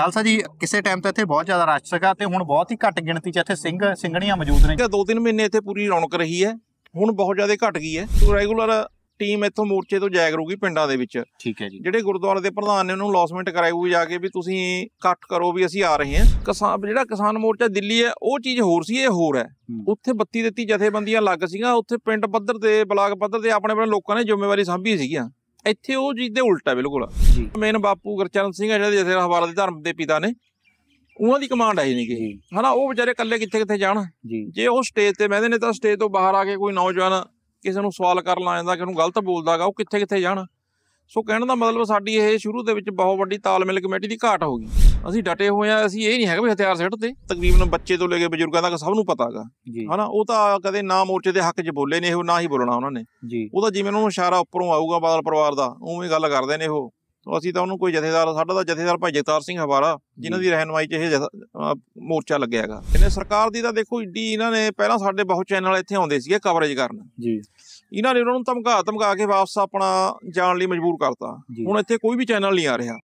ਖਾਲਸਾ ਜੀ ਕਿਸੇ ਟਾਈਮ ਤੇ ਇੱਥੇ ਬਹੁਤ ਜ਼ਿਆਦਾ ਰਸ਼ ਸੀਗਾ ਤੇ ਹੁਣ ਬਹੁਤ ਹੀ ਘੱਟ ਗਿਣਤੀ 'ਚ ਇੱਥੇ ਸਿੰਘ ਸਿੰਘਣੀਆਂ ਮੌਜੂਦ ਨੇ ਤੇ ਦੋ ਤਿੰਨ ਮਹੀਨੇ ਇੱਥੇ ਪੂਰੀ ਰੌਣਕ ਰਹੀ ਹੈ ਹੁਣ ਬਹੁਤ ਜ਼ਿਆਦਾ ਘਟ ਗਈ ਹੈ ਸੋ ਰੈਗੂਲਰ ਟੀਮ ਇੱਥੋਂ ਮੋਰਚੇ ਤੋਂ ਜਾਇਆ ਕਰੂਗੀ ਪਿੰਡਾਂ ਦੇ ਵਿੱਚ ਠੀਕ ਹੈ ਜੀ ਜਿਹੜੇ ਗੁਰਦੁਆਰੇ ਦੇ ਪ੍ਰਧਾਨ ਨੇ ਉਹਨੂੰ ਲੌਸਮੈਂਟ ਕਰਾਇਊਗੀ ਜਾ ਕੇ ਵੀ ਤੁਸੀਂ ਇਕੱਠ ਕਰੋ ਵੀ ਅਸੀਂ ਆ ਰਹੇ ਹਾਂ ਕਿਸਾਨ ਜਿਹੜਾ ਕਿਸਾਨ ਮੋਰਚਾ ਦਿੱਲੀ ਹੈ ਉਹ ਚੀਜ਼ ਹੋਰ ਸੀ ਇਹ ਹੋਰ ਹੈ ਉੱਥੇ 32 ਦਿੱਤੀ ਜਥੇਬੰਦੀਆਂ ਲੱਗ ਸੀਗਾ ਉੱਥੇ ਪਿੰਡ ਪੱਧਰ ਤੇ ਬਲਾਕ ਪੱਧਰ ਤੇ ਆਪਣੇ ਆਪਣੇ ਲੋਕਾਂ ਨੇ ਜ਼ਿੰਮੇਵਾਰੀ ਸਾਂਭੀ ਸੀਗੀਆਂ ਇੱਥੇ ਉਹ ਚੀਜ਼ ਦੇ ਉਲਟਾ ਬਿਲਕੁਲ ਮੇਨ ਬਾਪੂ ਗੁਰਚਰਨ ਸਿੰਘ ਜਿਹੜੇ ਜਿਹੜੇ ਹਵਾਲਾ ਦੇ ਧਰਮ ਦੇ ਪਿਤਾ ਨੇ ਉਹਨਾਂ ਦੀ ਕਮਾਂਡ ਆਈ ਨਹੀਂ ਕਿ ਹਨਾ ਉਹ ਵਿਚਾਰੇ ਇਕੱਲੇ ਕਿੱਥੇ ਕਿੱਥੇ ਜਾਣ ਜੇ ਉਹ ਸਟੇਜ ਤੇ ਬਹਿੰਦੇ ਨੇ ਤਾਂ ਸਟੇਜ ਤੋਂ ਬਾਹਰ ਆ ਕੇ ਕੋਈ ਨੌਜਵਾਨ ਕਿਸੇ ਨੂੰ ਸਵਾਲ ਕਰਨ ਆ ਜਾਂਦਾ ਕਿ ਉਹਨੂੰ ਗਲਤ ਬੋਲਦਾਗਾ ਉਹ ਕਿੱਥੇ ਕਿੱਥੇ ਜਾਣ ਸੋ ਕਹਿਣ ਦਾ ਮਤਲਬ ਸਾਡੀ ਇਹ ਸ਼ੁਰੂ ਦੇ ਵਿੱਚ ਬਹੁਤ ਵੱਡੀ ਤਾਲਮੇਲ ਕਮੇਟੀ ਦੀ ਘਾਟ ਹੋ ਗਈ ਅਸੀਂ ਡਟੇ ਹੋਏ ਆ ਅਸੀਂ ਇਹ ਨਹੀਂ ਹੈਗਾ ਵੀ ਹਥਿਆਰ ਸਿੱਟ ਤੇ ਤਕਰੀਬਨ ਬੱਚੇ ਤੋਂ ਲੈ ਕੇ ਬਜ਼ੁਰਗਾਂ ਤੱਕ ਸਭ ਨੂੰ ਪਤਾਗਾ ਹਨਾ ਉਹ ਤਾਂ ਕਦੇ ਨਾ ਮੋਰਚੇ ਦੇ ਹੱਕ 'ਚ ਬੋਲੇ ਨੇ ਉਹ ਨਾ ਹੀ ਬੋਲਣਾ ਉਹਨਾਂ ਨੇ ਉਹ ਤਾਂ ਜਿਵੇਂ ਉਹਨਾਂ ਨੂੰ ਇਸ਼ਾਰਾ ਉੱਪਰੋਂ ਆਊਗਾ ਬਾਦਲ ਪਰਿਵਾਰ ਦਾ ਉਵੇਂ ਗੱਲ ਕਰਦੇ ਨੇ ਉਹ ਤੋਂ ਅਸੀਂ ਤਾਂ ਉਹਨੂੰ ਕੋਈ ਜਥੇਦਾਰ ਸਾਡਾ ਦਾ ਜਥੇਦਾਰ ਭਾਈ ਜਗਤਾਰ ਸਿੰਘ ਹਵਾਰਾ ਜਿਨ੍ਹਾਂ ਦੀ ਰਹਿਨਮਾਈ 'ਚ ਇਹ ਮੋਰਚਾ ਲੱਗਿਆ ਹੈਗਾ ਇਹਨੇ ਸਰਕਾਰ ਦੀ ਤਾਂ ਦੇਖੋ ਈਡੀ ਇਹਨਾਂ ਨੇ ਪਹਿਲਾਂ ਸਾਡੇ ਬਹੁਤ ਚੈਨਲ ਇੱਥੇ ਆਉਂਦੇ ਸੀਗੇ ਕਵਰੇਜ ਕਰਨ ਜੀ ਇਹਨਾਂ ਨੇ ਉਹਨਾਂ ਨੂੰ ਧਮਕਾ ਧਮਕਾ ਕੇ ਵਾਪਸ ਆਪਣਾ ਜਾਣ ਲਈ ਮਜਬੂਰ ਕਰਤਾ ਹੁਣ ਇੱਥੇ ਕੋਈ ਵੀ ਚੈਨਲ ਨਹੀਂ ਆ ਰਿਹਾ